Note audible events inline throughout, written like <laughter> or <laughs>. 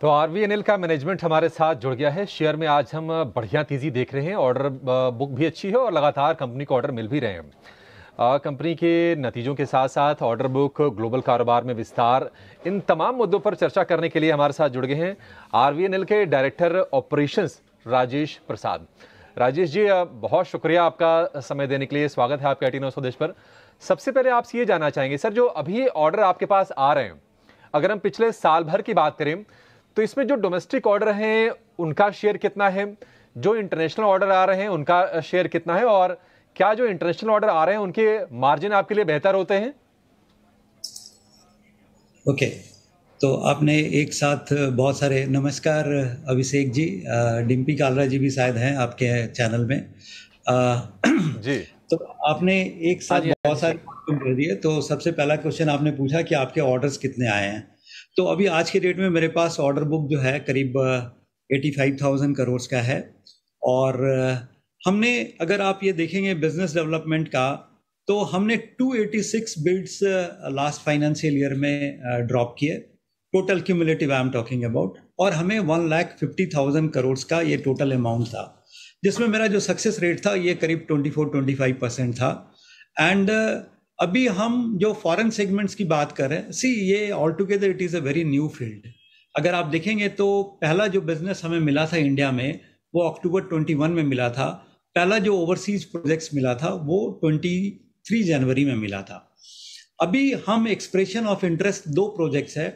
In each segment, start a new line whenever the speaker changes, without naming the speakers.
तो आरवी का मैनेजमेंट हमारे साथ जुड़ गया है शेयर में आज हम बढ़िया तेजी देख रहे हैं ऑर्डर बुक भी अच्छी है और लगातार कंपनी को ऑर्डर मिल भी रहे हैं कंपनी के नतीजों के साथ साथ ऑर्डर बुक ग्लोबल कारोबार में विस्तार इन तमाम मुद्दों पर चर्चा करने के लिए हमारे साथ जुड़ गए हैं आर के डायरेक्टर ऑपरेशंस राजेश प्रसाद राजेश जी बहुत शुक्रिया आपका समय देने के लिए स्वागत है आपके एटीनो स्वदेश पर सबसे पहले आपसे ये जानना चाहेंगे सर जो अभी ऑर्डर आपके पास आ रहे हैं अगर हम पिछले साल भर की बात करें तो इसमें जो डोमेस्टिक ऑर्डर हैं उनका शेयर कितना है जो इंटरनेशनल ऑर्डर आ रहे हैं उनका शेयर कितना है और क्या जो इंटरनेशनल ऑर्डर आ रहे हैं उनके मार्जिन आपके लिए बेहतर होते हैं
ओके okay. तो आपने एक साथ बहुत सारे नमस्कार अभिषेक जी डिम्पी कालरा जी भी शायद हैं आपके चैनल में आ, जी तो आपने एक साथ हाँ हाँ बहुत सारे क्वेश्चन कर दिए तो सबसे पहला क्वेश्चन आपने पूछा कि आपके ऑर्डर्स कितने आए हैं तो अभी आज के डेट में मेरे पास ऑर्डर बुक जो है करीब एटी फाइव थाउजेंड करोड़ का है और हमने अगर आप ये देखेंगे बिजनेस डेवलपमेंट का तो हमने 286 बिल्ड्स लास्ट फाइनेंशियल ईयर में ड्रॉप किए total cumulative I am talking about और हमें one lakh fifty thousand crore का ये टोटल अमाउंट था जिसमें मेरा जो सक्सेस रेट था ये करीब twenty four twenty five percent था एंड अभी हम जो फॉरेन सेगमेंट्स की बात कर रहे हैं सी ये all together it is a very new field अगर आप देखेंगे तो पहला जो बिजनेस हमें मिला था इंडिया में वो अक्टूबर 21 में मिला था पहला जो ओवरसीज प्रोजेक्ट्स मिला था वो 23 जनवरी में मिला था अभी हम एक्सप्रेशन ऑफ इंटरेस्ट दो प्रोजेक्ट्स है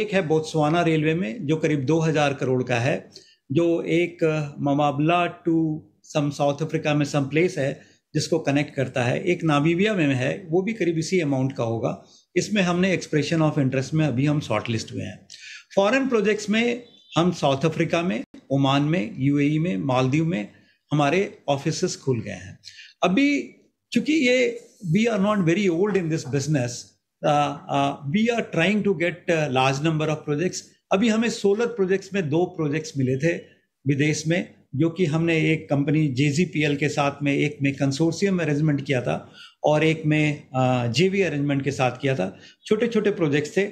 एक है बोत्सवाना रेलवे में जो करीब 2000 करोड़ का है जो एक ममाबला टू सम साउथ अफ्रीका में सम प्लेस है जिसको कनेक्ट करता है एक नाबीबिया में है वो भी करीब इसी अमाउंट का होगा इसमें हमने एक्सप्रेशन ऑफ इंटरेस्ट में अभी हम शॉर्ट लिस्ट हुए हैं फॉरेन प्रोजेक्ट्स में हम साउथ अफ्रीका में ओमान में यूएई e में मालदीव में हमारे ऑफिस खुल गए हैं अभी चूंकि ये we are not very old in this business we are trying to get large number of projects अभी हमें सोलर प्रोजेक्ट्स में दो प्रोजेक्ट्स मिले थे विदेश में जो कि हमने एक कंपनी जे के साथ में एक में कंसोर्सियम अरेंजमेंट किया था और एक में जे वी अरेंजमेंट के साथ किया था छोटे छोटे प्रोजेक्ट्स थे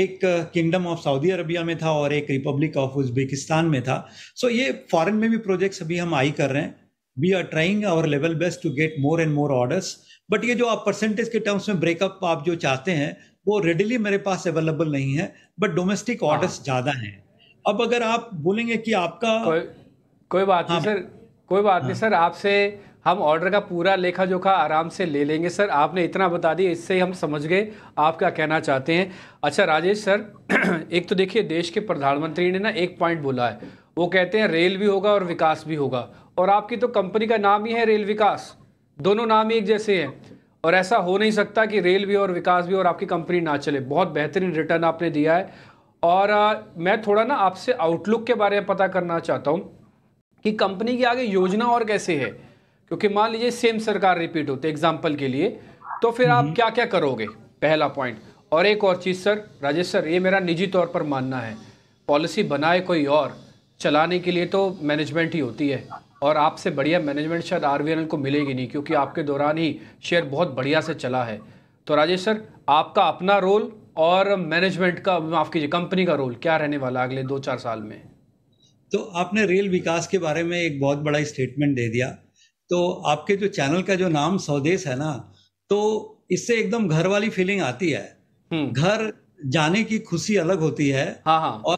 एक किंगडम ऑफ सऊदी अरबिया में था और एक रिपब्लिक ऑफ उज्बेकिस्तान में था सो so, ये फॉरेन में भी प्रोजेक्ट्स अभी हम आई कर रहे हैं we are trying our level best to get more and more orders but ये जो आप परसेंटेज के टर्म्स में ब्रेकअप आप जो चाहते हैं वो रेडिली मेरे पास अवेलेबल नहीं है बट डोमेस्टिक ऑर्डर्स ज़्यादा हैं अब अगर आप बोलेंगे कि आपका
कोई बात नहीं हाँ। सर कोई बात नहीं हाँ। सर आपसे हम ऑर्डर का पूरा लेखा जोखा आराम से ले लेंगे सर आपने इतना बता दिया इससे हम समझ गए आप क्या कहना चाहते हैं अच्छा राजेश सर <clears throat> एक तो देखिए देश के प्रधानमंत्री ने ना एक पॉइंट बोला है वो कहते हैं रेल भी होगा और विकास भी होगा और आपकी तो कंपनी का नाम ही है रेल विकास दोनों नाम ही एक जैसे हैं और ऐसा हो नहीं सकता कि रेल भी और विकास भी और आपकी कंपनी ना चले बहुत बेहतरीन रिटर्न आपने दिया है और आ, मैं थोड़ा ना आपसे आउटलुक के बारे में पता करना चाहता हूँ कि कंपनी के आगे योजना और कैसे है क्योंकि मान लीजिए सेम सरकार रिपीट होती एग्जाम्पल के लिए तो फिर आप हम्म। क्या क्या करोगे पहला पॉइंट और एक और चीज़ सर राजेश सर ये मेरा निजी तौर पर मानना है पॉलिसी बनाए कोई और चलाने के लिए तो मैनेजमेंट ही होती है और आपसे बढ़िया मैनेजमेंट शायद आर को मिलेगी नहीं क्योंकि आपके दौरान ही शेयर बहुत बढ़िया से चला है तो राजेश सर आपका अपना रोल और मैनेजमेंट का
माफ़ कीजिए कंपनी का रोल क्या रहने वाला अगले दो चार साल में तो आपने रेल विकास के बारे में एक बहुत बड़ा स्टेटमेंट दे दिया तो आपके जो चैनल का जो नाम स्वदेश है ना तो इससे एकदम घर वाली फीलिंग आती है हम्म। घर जाने की खुशी अलग होती है हाँ हाँ। और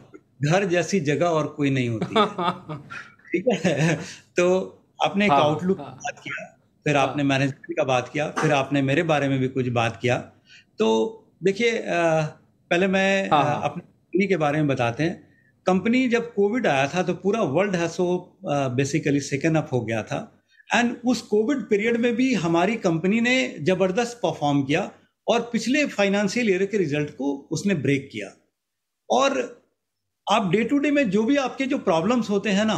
घर जैसी जगह और कोई नहीं होती है <laughs> ठीक है तो आपने एक हाँ, आउटलुक हाँ, बात किया फिर हाँ, आपने मैनेजमेंट का बात किया फिर आपने मेरे बारे में भी कुछ बात किया तो देखिए पहले मैं हाँ, हाँ। अपनी के बारे में बताते हैं कंपनी जब कोविड आया था तो पूरा वर्ल्ड है सो बेसिकली सेकेंड अप हो गया था एंड उस कोविड पीरियड में भी हमारी कंपनी ने जबरदस्त परफॉर्म किया और पिछले फाइनेंशियल ईयर के रिजल्ट को उसने ब्रेक किया और आप डे टू डे में जो भी आपके जो प्रॉब्लम्स होते हैं ना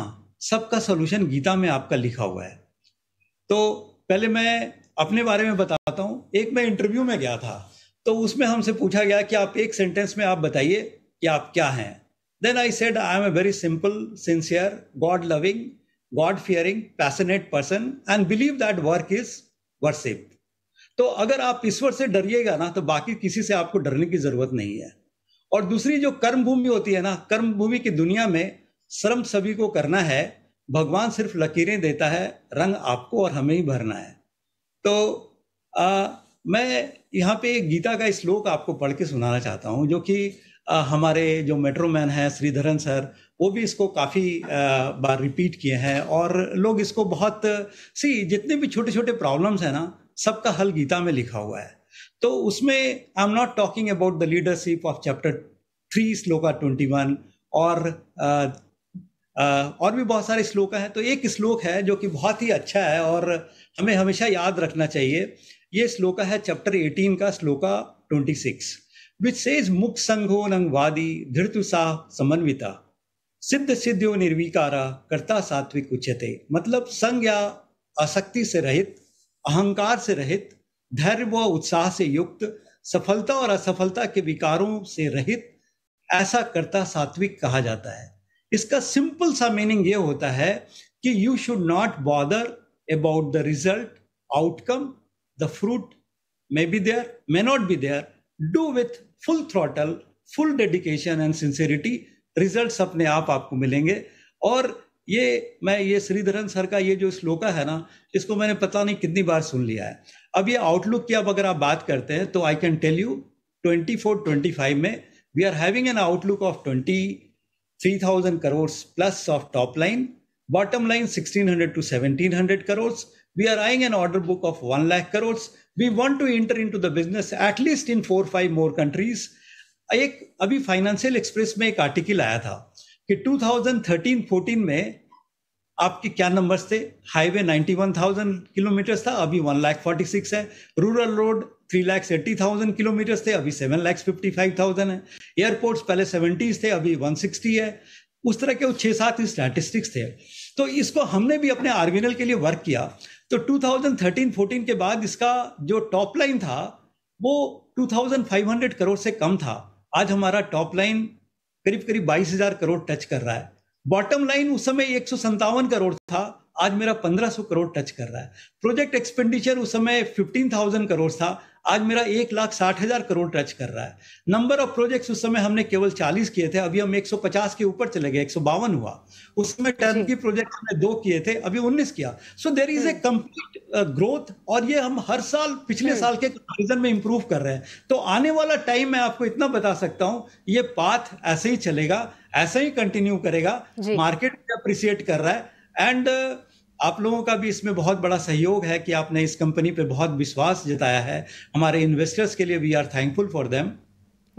सबका सोल्यूशन गीता में आपका लिखा हुआ है तो पहले मैं अपने बारे में बताता हूँ एक मैं इंटरव्यू में गया था तो उसमें हमसे पूछा गया कि आप एक सेंटेंस में आप बताइए कि आप क्या हैं Then I said, I am a very simple, sincere, God loving, God fearing, passionate person and believe that work is worship. तो अगर आप ईश्वर से डरिएगा ना तो बाकी किसी से आपको डरने की जरूरत नहीं है और दूसरी जो कर्म भूमि होती है ना कर्म भूमि की दुनिया में श्रम सभी को करना है भगवान सिर्फ लकीरें देता है रंग आपको और हमें ही भरना है तो आ, मैं यहाँ पे गीता का श्लोक आपको पढ़ के सुनाना चाहता हूँ जो कि हमारे जो मेट्रो मैन हैं श्रीधरन सर वो भी इसको काफ़ी बार रिपीट किए हैं और लोग इसको बहुत सी जितने भी छोटे छोटे प्रॉब्लम्स हैं ना सबका हल गीता में लिखा हुआ है तो उसमें I am not talking about the leadership of chapter three shloka twenty one और आ, आ, और भी बहुत सारे श्लोक हैं तो एक श्लोक है जो कि बहुत ही अच्छा है और हमें हमेशा याद रखना चाहिए ये श्लोका है चैप्टर एटीन का श्लोका ट्वेंटी सिक्स मुख संघो नंग वादी धृतु Dhirtusa समन्विता सिद्ध सिद्धियो निर्विकारा कर्ता सात्विक उच्यते मतलब संज्ञा या आसक्ति से रहित अहंकार से रहित धैर्य व उत्साह से युक्त सफलता और असफलता के विकारों से रहित ऐसा कर्ता सात्विक कहा जाता है इसका सिंपल सा मीनिंग ये होता है कि you should not bother about the result outcome the fruit may be there may not be there do with full throttle full dedication and sincerity results अपने आप आपको मिलेंगे और ये मैं ये श्रीधरन सर का ये जो श्लोका है ना इसको मैंने पता नहीं कितनी बार सुन लिया है अब ये आउटलुक की अब अगर आप बात करते हैं तो आई कैन टेल यू 24 25 में we are having an outlook of 23,000 crore plus of top line bottom line 1600 to 1700 crore we are eyeing an order book of 1 lakh crores we want to enter into the business at least in four five more countries एक अभी financial express में एक article आया था कि 2013-14 में आपके क्या नंबर्स थे हाईवे 91,000 किलोमीटर्स था अभी वन लाख फोर्टी सिक्स है rural road three lakhs eighty thousand kilometres थे अभी seven lakhs fifty five thousand है एयरपोर्ट्स पहले सेवेंटीज थे अभी वन सिक्सटी है उस तरह के वो छः सात स्टैटिस्टिक्स थे तो इसको हमने भी अपने आर्गेनल के लिए वर्क किया तो 2013-14 के बाद इसका जो टॉप लाइन था वो 2500 करोड़ से कम था आज हमारा टॉप लाइन करीब करीब 22000 करोड़ टच कर रहा है बॉटम लाइन उस समय एक करोड़ था आज मेरा 1500 करोड़ टच कर रहा है प्रोजेक्ट एक्सपेंडिचर उस समय 15000 करोड़ था आज मेरा एक लाख साठ हजार करोड़ टच कर रहा है नंबर ऑफ प्रोजेक्ट्स उस समय हमने केवल चालीस किए थे अभी हम एक सौ पचास के ऊपर चले गए एक हुआ उस समय अच्छा। टर्न की प्रोजेक्ट हमने दो किए थे अभी उन्नीस किया so there is a complete growth और ये हम हर साल पिछले हम्म। साल के कंपेरिजन में इंप्रूव कर रहे हैं तो आने वाला टाइम मैं आपको इतना बता सकता हूँ ये पाथ ऐसे ही चलेगा ऐसे ही कंटिन्यू करेगा मार्केट अप्रिसिएट कर रहा है एंड uh, आप लोगों का भी इसमें बहुत बड़ा सहयोग है कि आपने इस कंपनी पे बहुत विश्वास जताया है हमारे इन्वेस्टर्स के लिए we are thankful for them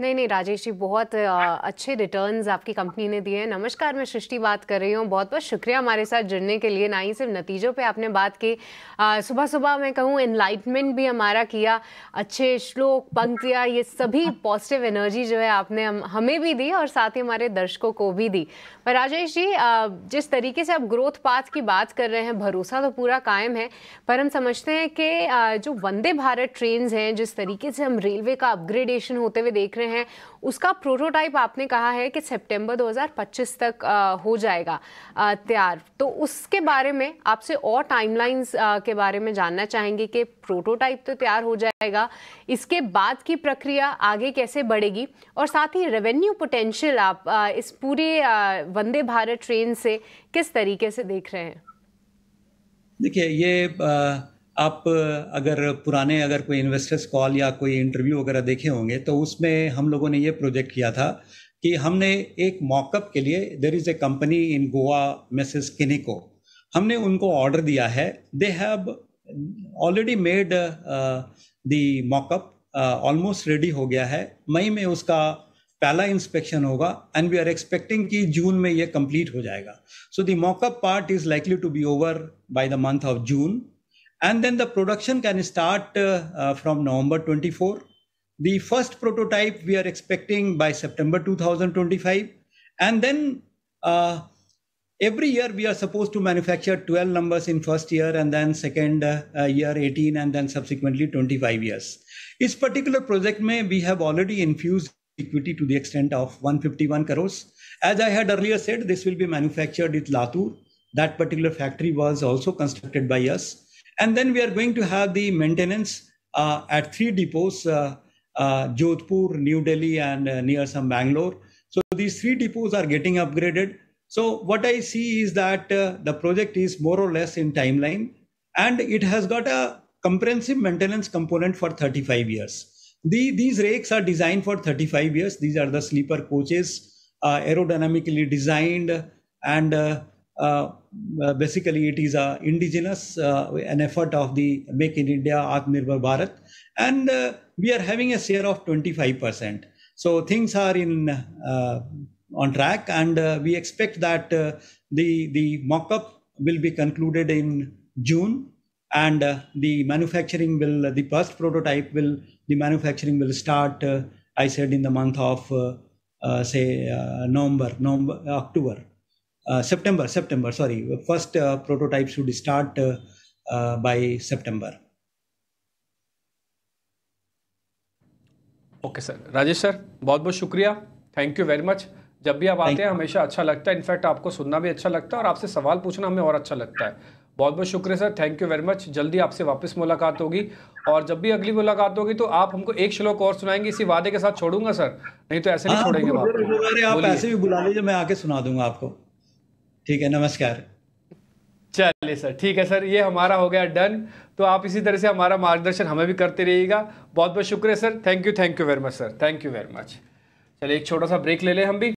नहीं नहीं राजेश जी बहुत
अच्छे रिटर्न्स आपकी कंपनी ने दिए हैं नमस्कार मैं सृष्टि बात कर रही हूँ बहुत बहुत शुक्रिया हमारे साथ जुड़ने के लिए ना ही सिर्फ नतीजों पे आपने बात की सुबह सुबह मैं कहूँ एनलाइटमेंट भी हमारा किया अच्छे श्लोक पंक्तियाँ ये सभी पॉजिटिव एनर्जी जो है आपने हमें भी दी और साथ ही हमारे दर्शकों को भी दी पर राजेश जी जिस तरीके से आप ग्रोथ पाथ की बात कर रहे हैं भरोसा तो पूरा कायम है पर हम समझते हैं कि जो वंदे भारत ट्रेन हैं जिस तरीके से हम रेलवे का अपग्रेडेशन होते हुए देख रहे हैं में है उसका प्रोटोटाइप आपने कहा है कि सितंबर 2025 तक आ, हो जाएगा तैयार तो उसके बारे में आपसे और टाइमलाइंस के बारे में जानना चाहेंगे कि प्रोटोटाइप तो तैयार हो जाएगा इसके बाद की प्रक्रिया आगे कैसे बढ़ेगी और साथ ही रेवेन्यू पोटेंशियल आप आ, इस पूरे वंदे भारत ट्रेन से किस तरीके से देख रहे हैं देखिए ये आ... आप अगर पुराने अगर कोई इन्वेस्टर्स कॉल या कोई इंटरव्यू वगैरह देखे होंगे तो उसमें हम लोगों ने ये प्रोजेक्ट किया था कि हमने एक मॉकअप के लिए there is a company in Goa Mrs किनिको हमने उनको ऑर्डर दिया है they have already made the mockup almost ready हो गया है मई में उसका पहला इंस्पेक्शन होगा एंड वी आर एक्सपेक्टिंग कि जून में ये कंप्लीट हो जाएगा so the mockup part is likely to be over by the month of June and then the production can start uh, uh, from November 24. The first prototype we are expecting by September 2025, and then uh, every year we are supposed to manufacture 12 numbers in first year and then second uh, year 18 and then subsequently 25 years This particular project may we have already infused equity to the extent of 151 crores as i had earlier said this will be manufactured at latur that particular factory was also constructed by us and then we are going to have the maintenance uh, at three depots, uh, uh, Jodhpur, New Delhi, and uh, near some Bangalore. So these three depots are getting upgraded. So what I see is that uh, the project is more or less in timeline, and it has got a comprehensive maintenance component for 35 years. The, these rakes are designed for 35 years. These are the sleeper coaches, uh, aerodynamically designed and uh, uh, basically, it is a indigenous uh, an effort of the Make in India Atmanirbhar Bharat, and we are having a share of 25%. So things are in on track, and we expect that the the mock-up will be concluded in June and uh, the manufacturing will the first prototype will the manufacturing will start uh, i said in the month of uh, say november november october Uh, September, September, sorry. First uh, prototype should start uh, by September. Okay
sir Rajesh sir बहुत बहुत शुक्रिया thank you very much जब भी आप आते हैं हमेशा अच्छा लगता है इनफैक्ट आपको सुनना भी अच्छा लगता है और आपसे सवाल पूछना हमें और अच्छा लगता है बहुत बहुत शुक्रिया sir thank you very much जल्दी आपसे वापस मुलाकात होगी और जब भी अगली मुलाकात होगी तो आप हमको एक श्लोक और सुनाएंगे इसी वादे के साथ छोड़ूंगा सर नहीं तो ऐसे नहीं हाँ, छोड़ेंगे आप ऐसे
भी बुला लीजिए मैं आके सुना दूंगा आपको ठीक है नमस्कार
चलिए सर ठीक है सर ये हमारा हो गया डन तो आप इसी तरह से हमारा मार्गदर्शन हमें भी करते रहिएगा बहुत बहुत शुक्रिया sir thank you thank you very much sir thank you very much चलिए एक छोटा सा ब्रेक ले लें हम भी